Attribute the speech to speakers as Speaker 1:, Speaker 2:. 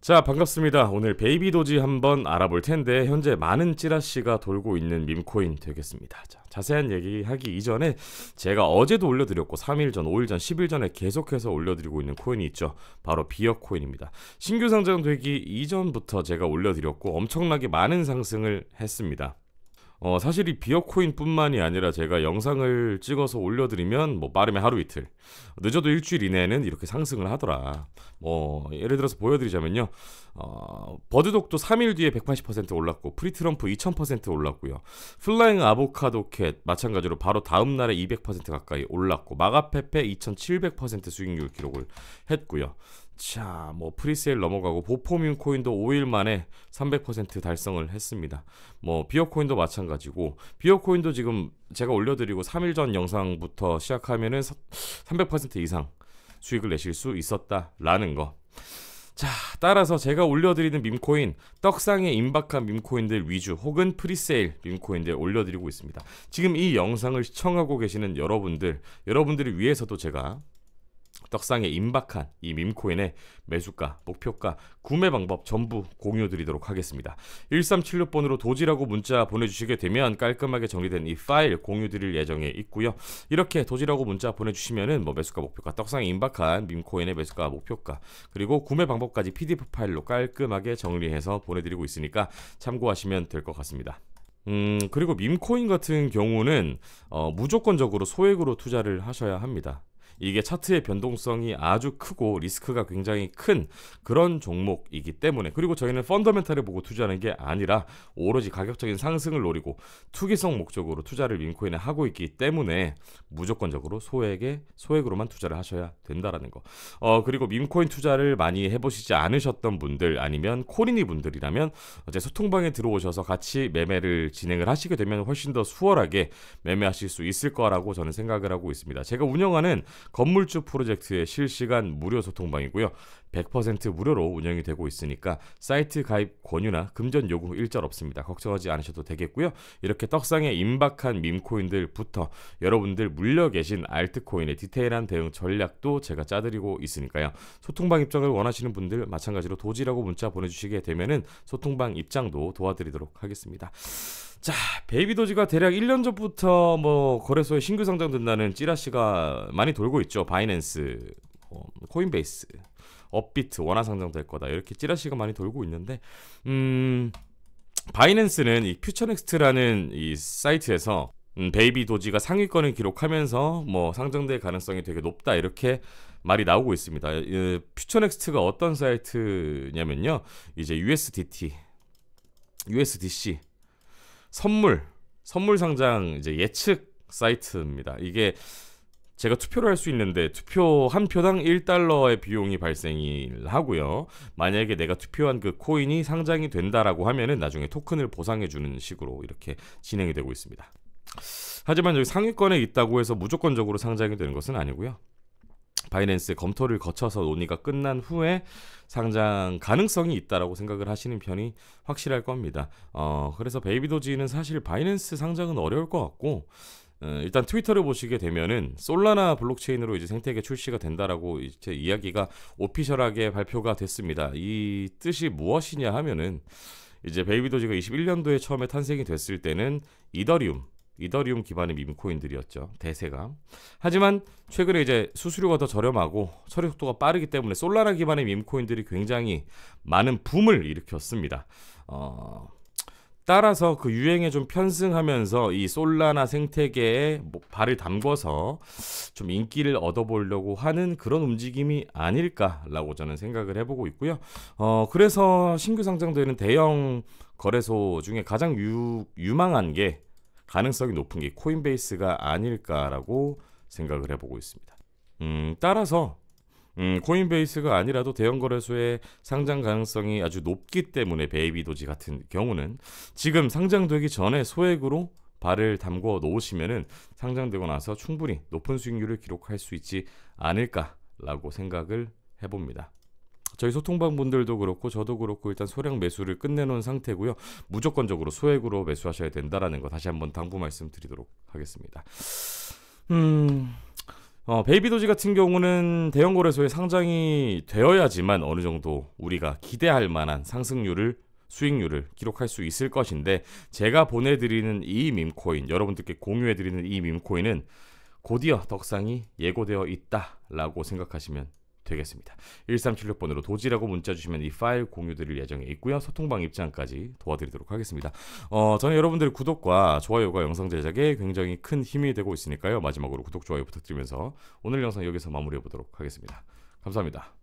Speaker 1: 자 반갑습니다 오늘 베이비도지 한번 알아볼 텐데 현재 많은 찌라시가 돌고 있는 밈코인 되겠습니다 자, 자세한 얘기하기 이전에 제가 어제도 올려드렸고 3일 전 5일 전 10일 전에 계속해서 올려드리고 있는 코인이 있죠 바로 비어코인입니다 신규 상장되기 이전부터 제가 올려드렸고 엄청나게 많은 상승을 했습니다 어, 사실 이 비어코인뿐만이 아니라 제가 영상을 찍어서 올려드리면 뭐 빠르면 하루 이틀 늦어도 일주일 이내에는 이렇게 상승을 하더라 뭐 예를 들어서 보여드리자면요 어, 버드독도 3일 뒤에 180% 올랐고 프리트럼프 2000% 올랐고요 플라잉 아보카도캣 마찬가지로 바로 다음날에 200% 가까이 올랐고 마가페페 2700% 수익률 기록을 했고요 자, 뭐 프리세일 넘어가고 보포민 코인도 5일 만에 300% 달성을 했습니다. 뭐 비어 코인도 마찬가지고 비어 코인도 지금 제가 올려드리고 3일 전 영상부터 시작하면은 300% 이상 수익을 내실 수 있었다라는 거. 자, 따라서 제가 올려드리는 밈코인, 떡상에 임박한 밈코인들 위주 혹은 프리세일 밈코인들 올려드리고 있습니다. 지금 이 영상을 시청하고 계시는 여러분들, 여러분들을 위해서도 제가 떡상에 임박한 이 밈코인의 매수가, 목표가, 구매 방법 전부 공유 드리도록 하겠습니다. 1376번으로 도지라고 문자 보내주시게 되면 깔끔하게 정리된 이 파일 공유 드릴 예정에 있고요. 이렇게 도지라고 문자 보내주시면은 뭐 매수가, 목표가, 떡상에 임박한 밈코인의 매수가, 목표가, 그리고 구매 방법까지 PDF 파일로 깔끔하게 정리해서 보내드리고 있으니까 참고하시면 될 것 같습니다. 음, 그리고 밈코인 같은 경우는 어, 무조건적으로 소액으로 투자를 하셔야 합니다. 이게 차트의 변동성이 아주 크고 리스크가 굉장히 큰 그런 종목이기 때문에 그리고 저희는 펀더멘탈을 보고 투자하는 게 아니라 오로지 가격적인 상승을 노리고 투기성 목적으로 투자를 민코인에 하고 있기 때문에 무조건적으로 소액의 소액으로만 투자를 하셔야 된다라는 거. 어 그리고 민코인 투자를 많이 해보시지 않으셨던 분들 아니면 코린이 분들이라면 제 소통방에 들어오셔서 같이 매매를 진행을 하시게 되면 훨씬 더 수월하게 매매하실 수 있을 거라고 저는 생각을 하고 있습니다. 제가 운영하는 건물주 프로젝트의 실시간 무료 소통방이고요. 100% 무료로 운영이 되고 있으니까 사이트 가입 권유나 금전 요구 일절 없습니다. 걱정하지 않으셔도 되겠고요. 이렇게 떡상에 임박한 밈코인들부터 여러분들 물려 계신 알트코인의 디테일한 대응 전략도 제가 짜드리고 있으니까요. 소통방 입장을 원하시는 분들 마찬가지로 도지라고 문자 보내주시게 되면은 소통방 입장도 도와드리도록 하겠습니다. 자, 베이비도지가 대략 1년 전부터 뭐 거래소에 신규 상장된다는 찌라시가 많이 돌고 있죠. 바이낸스, 어, 코인베이스, 업비트 원화 상장될 거다 이렇게 찌라시가 많이 돌고 있는데, 음, 바이낸스는 이 퓨처넥스트라는 이 사이트에서 음, 베이비 도지가 상위권을 기록하면서 뭐 상장될 가능성이 되게 높다 이렇게 말이 나오고 있습니다. 이, 퓨처넥스트가 어떤 사이트냐면요, 이제 USDT, USDC 선물 선물 상장 이제 예측 사이트입니다. 이게 제가 투표를 할 수 있는데 투표 한 표당 1달러의 비용이 발생이 하고요. 만약에 내가 투표한 그 코인이 상장이 된다라고 하면은 나중에 토큰을 보상해 주는 식으로 이렇게 진행이 되고 있습니다. 하지만 여기 상위권에 있다고 해서 무조건적으로 상장이 되는 것은 아니고요. 바이낸스 검토를 거쳐서 논의가 끝난 후에 상장 가능성이 있다라고 생각을 하시는 편이 확실할 겁니다. 어, 그래서 베이비도지는 사실 바이낸스 상장은 어려울 것 같고 어, 일단 트위터를 보시게 되면은 솔라나 블록체인으로 이제 생태계 출시가 된다라고 이제 이야기가 오피셜하게 발표가 됐습니다. 이 뜻이 무엇이냐 하면은 이제 베이비도지가 21년도에 처음에 탄생이 됐을 때는 이더리움 이더리움 기반의 밈코인들이었죠. 대세가. 하지만 최근에 이제 수수료가 더 저렴하고 처리 속도가 빠르기 때문에 솔라나 기반의 밈코인들이 굉장히 많은 붐을 일으켰습니다. 어... 따라서 그 유행에 좀 편승하면서 이 솔라나 생태계에 뭐 발을 담궈서 좀 인기를 얻어보려고 하는 그런 움직임이 아닐까라고 저는 생각을 해보고 있고요. 어, 그래서 신규 상장되는 대형 거래소 중에 가장 유, 유망한 게 가능성이 높은 게 코인베이스가 아닐까라고 생각을 해보고 있습니다. 음, 따라서 음, 코인베이스가 아니라도 대형 거래소의 상장 가능성이 아주 높기 때문에 베이비도지 같은 경우는 지금 상장되기 전에 소액으로 발을 담궈 놓으시면은 상장되고 나서 충분히 높은 수익률을 기록할 수 있지 않을까라고 생각을 해봅니다. 저희 소통방 분들도 그렇고 저도 그렇고 일단 소량 매수를 끝내놓은 상태고요. 무조건적으로 소액으로 매수하셔야 된다라는 거 다시 한번 당부 말씀드리도록 하겠습니다. 음. 어, 베이비도지 같은 경우는 대형 거래소에 상장이 되어야지만 어느 정도 우리가 기대할 만한 상승률을 수익률을 기록할 수 있을 것인데 제가 보내드리는 이 밈코인 여러분들께 공유해드리는 이 밈코인은 곧이어 덕상이 예고되어 있다라고 생각하시면 되겠습니다. 1376번으로 도지라고 문자 주시면 이 파일 공유드릴 예정에 있고요. 소통방 입장까지 도와드리도록 하겠습니다. 어, 저는 여러분들의 구독과 좋아요가 영상 제작에 굉장히 큰 힘이 되고 있으니까요. 마지막으로 구독, 좋아요 부탁드리면서 오늘 영상 여기서 마무리해 보도록 하겠습니다. 감사합니다.